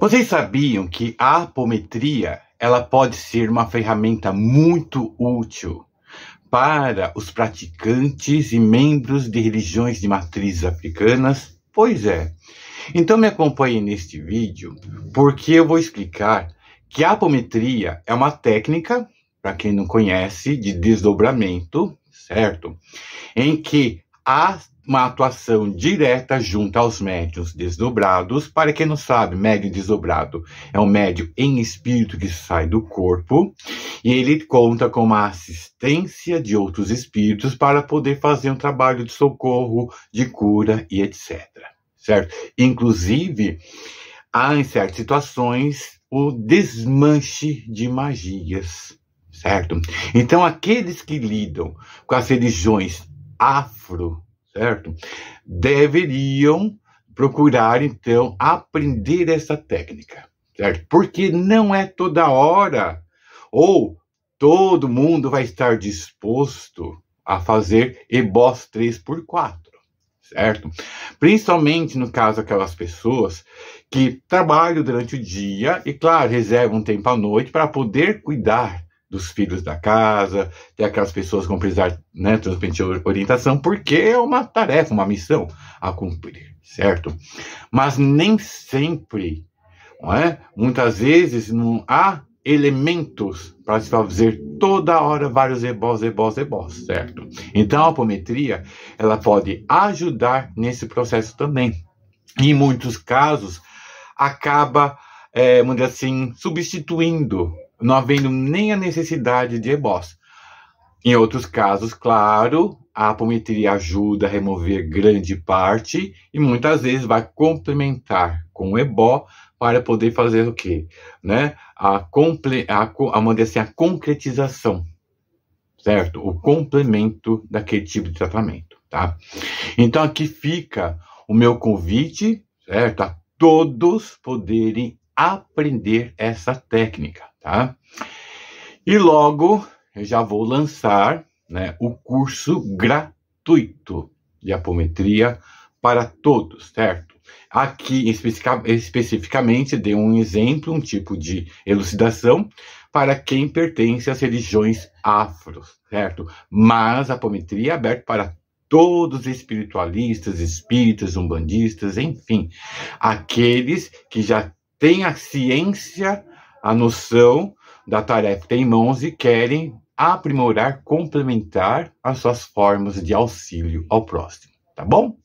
Vocês sabiam que a apometria ela pode ser uma ferramenta muito útil para os praticantes e membros de religiões de matrizes africanas? Pois é. Então me acompanhe neste vídeo, porque eu vou explicar que a apometria é uma técnica, para quem não conhece, de desdobramento, certo? Em que a uma atuação direta junto aos médios desdobrados. Para quem não sabe, médium desdobrado é um médium em espírito que sai do corpo e ele conta com a assistência de outros espíritos para poder fazer um trabalho de socorro, de cura e etc. Certo? Inclusive, há em certas situações o desmanche de magias. Certo? Então, aqueles que lidam com as religiões afro certo? Deveriam procurar, então, aprender essa técnica, certo? Porque não é toda hora ou todo mundo vai estar disposto a fazer EBOS 3x4, certo? Principalmente no caso aquelas pessoas que trabalham durante o dia e, claro, reservam um tempo à noite para poder cuidar dos filhos da casa, tem aquelas pessoas que vão precisar né, transmitir orientação, porque é uma tarefa, uma missão a cumprir, certo? Mas nem sempre, não é? muitas vezes não há elementos para se fazer toda hora vários ebós, ebós, ebós, certo? Então a apometria, ela pode ajudar nesse processo também. Em muitos casos, acaba, é, vamos dizer assim, substituindo não havendo nem a necessidade de EBOs Em outros casos, claro, a apometria ajuda a remover grande parte e muitas vezes vai complementar com o ebó para poder fazer o quê? Né? A, comple a, a, assim, a concretização, certo? O complemento daquele tipo de tratamento, tá? Então aqui fica o meu convite, certo? A todos poderem aprender essa técnica, tá? E logo eu já vou lançar né, o curso gratuito de apometria para todos, certo? Aqui especificamente dei um exemplo, um tipo de elucidação para quem pertence às religiões afros, certo? Mas a apometria é aberta para todos os espiritualistas, espíritas, umbandistas, enfim, aqueles que já têm a ciência, a noção da tarefa que têm em mãos e querem aprimorar, complementar as suas formas de auxílio ao próximo, tá bom?